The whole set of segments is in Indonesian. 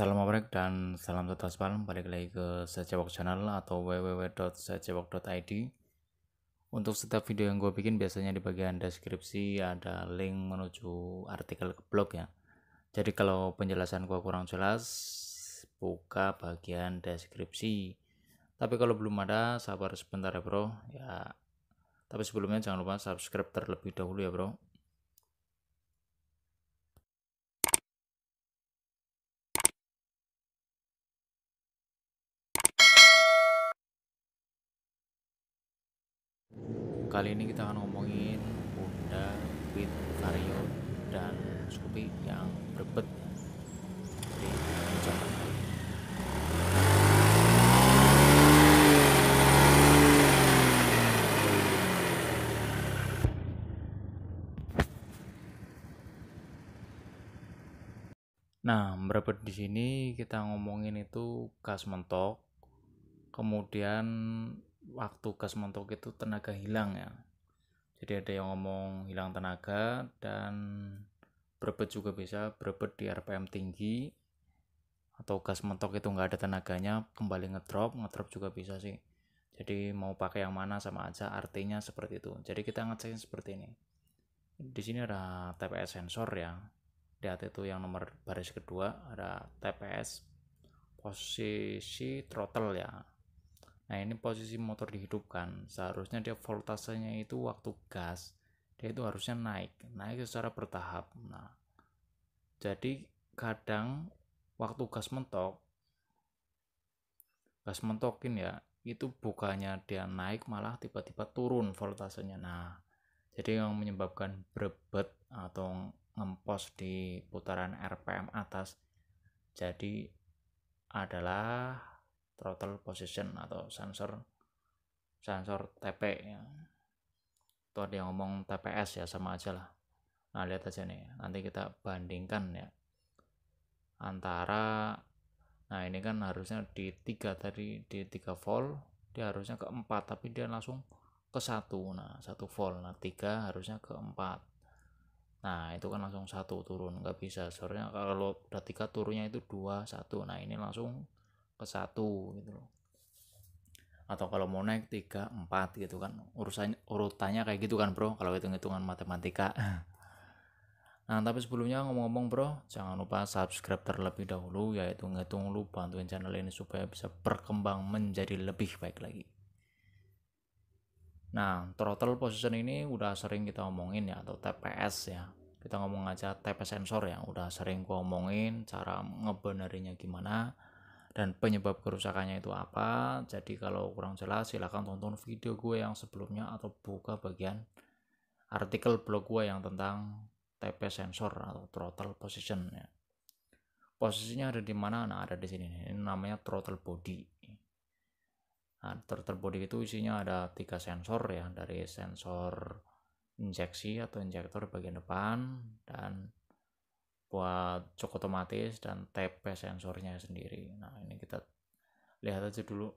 Salam obrek dan salam aspal balik lagi ke Sajawak Channel atau id Untuk setiap video yang gue bikin biasanya di bagian deskripsi ada link menuju artikel ke blog ya Jadi kalau penjelasan gue kurang jelas buka bagian deskripsi Tapi kalau belum ada sabar sebentar ya bro ya Tapi sebelumnya jangan lupa subscribe terlebih dahulu ya bro kali ini kita akan ngomongin Honda Beat Vario dan Scoopy yang berbet Nah, berbet di sini kita ngomongin itu gas mentok, kemudian waktu gas montok itu tenaga hilang ya jadi ada yang ngomong hilang tenaga dan berbet juga bisa berbet di RPM tinggi atau gas mentok itu nggak ada tenaganya kembali ngedrop ngedrop juga bisa sih jadi mau pakai yang mana sama aja artinya seperti itu jadi kita ngecek seperti ini di sini ada TPS sensor ya lihat itu yang nomor baris kedua ada TPS posisi throttle ya ini posisi motor dihidupkan seharusnya dia voltasenya itu waktu gas dia itu harusnya naik naik secara bertahap nah jadi kadang waktu gas mentok gas mentokin ya itu bukannya dia naik malah tiba-tiba turun voltasenya nah jadi yang menyebabkan brebet atau ngempos di putaran RPM atas jadi adalah throttle position atau sensor sensor TP ya. Itu ada yang ngomong TPS ya sama aja lah. Nah, lihat aja nih. Nanti kita bandingkan ya. Antara nah ini kan harusnya di 3 tadi di 3 volt dia harusnya ke 4 tapi dia langsung ke 1. Nah, 1 volt. Nah, 3 harusnya ke 4. Nah, itu kan langsung 1 turun, nggak bisa. Soalnya kalau udah 3 turunnya itu 2 1. Nah, ini langsung ke satu gitu loh atau kalau mau naik tiga empat gitu kan urusannya urutannya kayak gitu kan bro kalau hitung-hitungan matematika nah tapi sebelumnya ngomong-ngomong bro jangan lupa subscribe terlebih dahulu yaitu ngitung lu bantuin channel ini supaya bisa berkembang menjadi lebih baik lagi nah throttle position ini udah sering kita omongin ya atau TPS ya kita ngomong aja TPS sensor ya udah sering gua omongin cara ngebenerinnya gimana dan penyebab kerusakannya itu apa. Jadi kalau kurang jelas silahkan tonton video gue yang sebelumnya atau buka bagian artikel blog gue yang tentang TP sensor atau throttle position ya. Posisinya ada di mana? Nah, ada di sini. Ini namanya throttle body. Nah, throttle body itu isinya ada tiga sensor ya, dari sensor injeksi atau injektor bagian depan dan buat cok otomatis dan TP sensornya sendiri nah ini kita lihat aja dulu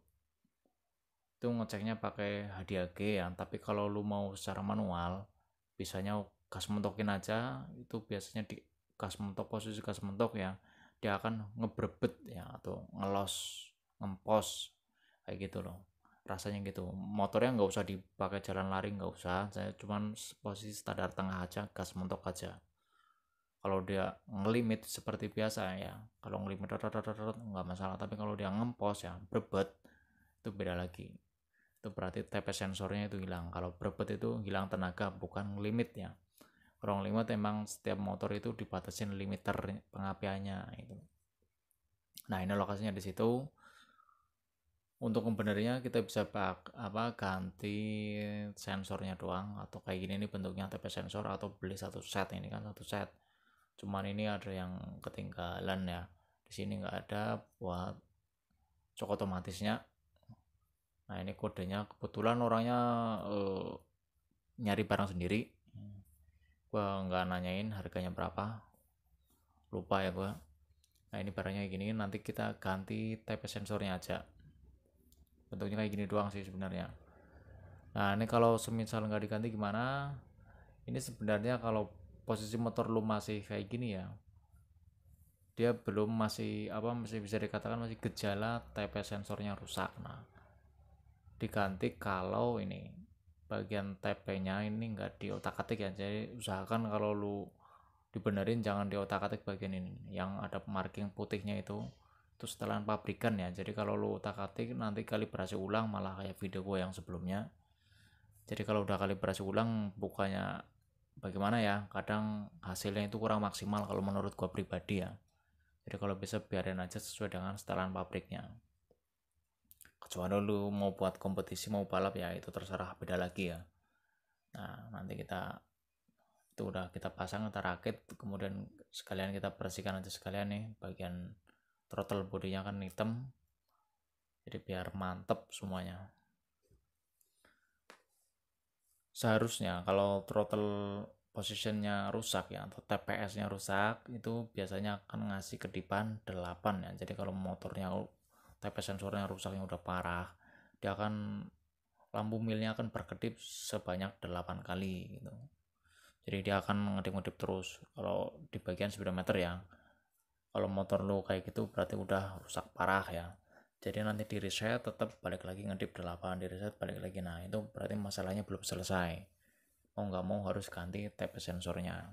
itu ngeceknya pakai HDAG ya tapi kalau lu mau secara manual bisanya gas mentokin aja itu biasanya di gas mentok posisi gas mentok ya dia akan ngebrebet ya atau ngelos ngempos kayak gitu loh rasanya gitu motornya nggak usah dipakai jalan lari nggak usah saya cuman posisi standar tengah aja gas mentok aja kalau dia ngelimit seperti biasa ya kalau ngelimit nggak masalah tapi kalau dia ngempos ya berbet itu beda lagi itu berarti TP sensornya itu hilang kalau berbet itu hilang tenaga bukan limitnya. ya kalau ngelimit emang setiap motor itu dibatasin limiter pengapiannya itu nah ini lokasinya di situ untuk membenarnya kita bisa pak apa ganti sensornya doang atau kayak gini nih bentuknya TP sensor atau beli satu set ini kan satu set cuman ini ada yang ketinggalan ya di sini nggak ada buat cok otomatisnya nah ini kodenya kebetulan orangnya uh, nyari barang sendiri gua nggak nanyain harganya berapa lupa ya gua nah ini barangnya kayak gini nanti kita ganti type sensornya aja bentuknya kayak gini doang sih sebenarnya nah ini kalau semisal nggak diganti gimana ini sebenarnya kalau posisi motor lu masih kayak gini ya dia belum masih apa masih bisa dikatakan masih gejala TP sensornya rusak nah diganti kalau ini bagian TP nya ini enggak di otak atik ya jadi usahakan kalau lu dibenerin jangan di otak atik bagian ini yang ada marking putihnya itu itu setelan pabrikan ya jadi kalau lu otak atik nanti kalibrasi ulang malah kayak video gue yang sebelumnya jadi kalau udah kalibrasi ulang bukannya bagaimana ya kadang hasilnya itu kurang maksimal kalau menurut gua pribadi ya jadi kalau bisa biarin aja sesuai dengan setelan pabriknya kecuali lu mau buat kompetisi mau balap ya itu terserah beda lagi ya nah nanti kita itu udah kita pasang kita rakit kemudian sekalian kita bersihkan aja sekalian nih bagian throttle bodinya kan hitam jadi biar mantep semuanya seharusnya kalau throttle positionnya rusak ya atau TPS-nya rusak itu biasanya akan ngasih kedipan 8 ya jadi kalau motornya TPS sensornya rusak yang udah parah dia akan lampu milnya akan berkedip sebanyak 8 kali gitu jadi dia akan ngedip-ngedip terus kalau di bagian speedometer ya kalau motor lu kayak gitu berarti udah rusak parah ya jadi nanti di reset tetap balik lagi ngedip lapangan di reset balik lagi nah itu berarti masalahnya belum selesai mau nggak mau harus ganti tape sensornya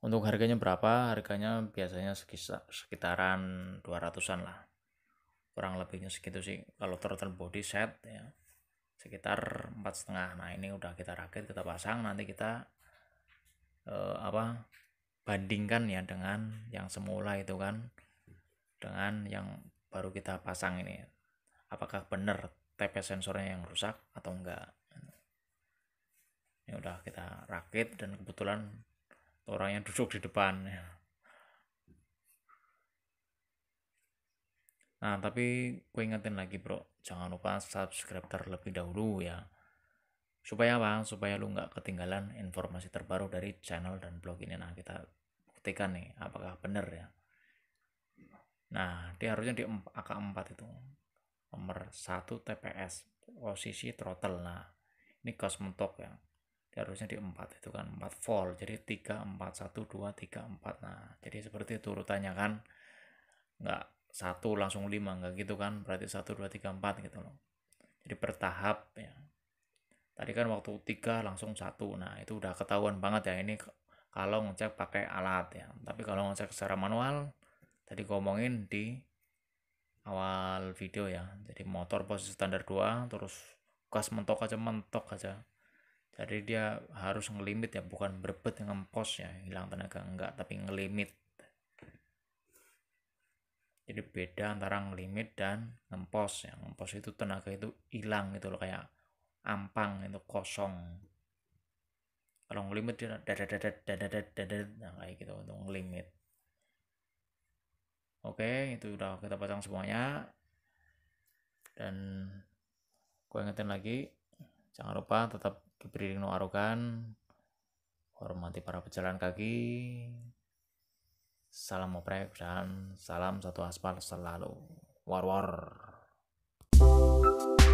untuk harganya berapa harganya biasanya sekitar sekitaran 200an lah kurang lebihnya segitu sih kalau turtle body set ya sekitar empat setengah nah ini udah kita rakit kita pasang nanti kita eh, apa bandingkan ya dengan yang semula itu kan dengan yang baru kita pasang ini apakah benar TP sensornya yang rusak atau enggak ini udah kita rakit dan kebetulan orangnya duduk di depan nah tapi gue ingetin lagi bro jangan lupa subscribe terlebih dahulu ya supaya apa supaya lu nggak ketinggalan informasi terbaru dari channel dan blog ini nah kita buktikan nih apakah benar ya Nah, dia harusnya di AK4 itu. Nomor 1 TPS, posisi throttle. Nah, ini gas mentok ya. Dia harusnya di 4 itu kan 4 volt. Jadi 3 4 1 2 3 4. Nah, jadi seperti itu urutannya kan. Enggak satu langsung 5 enggak gitu kan. Berarti 1 2 3 4 gitu loh. Jadi bertahap ya. Tadi kan waktu 3 langsung 1. Nah, itu udah ketahuan banget ya ini kalau ngecek pakai alat ya. Tapi kalau ngecek secara manual tadi ngomongin di awal video ya jadi motor posisi standar 2 terus gas mentok aja mentok aja jadi dia harus ngelimit ya bukan berbet dengan pos ya hilang tenaga enggak tapi ngelimit jadi beda antara ngelimit dan ngempos yang ngempos itu tenaga itu hilang gitu loh kayak ampang itu kosong kalau ngelimit dia dadat nah, gitu Oke, itu udah kita pasang semuanya. Dan gue ingetin lagi, jangan lupa tetap keep reading no arogan, hormati para pejalan kaki, salam oprek dan salam satu aspal selalu. War war.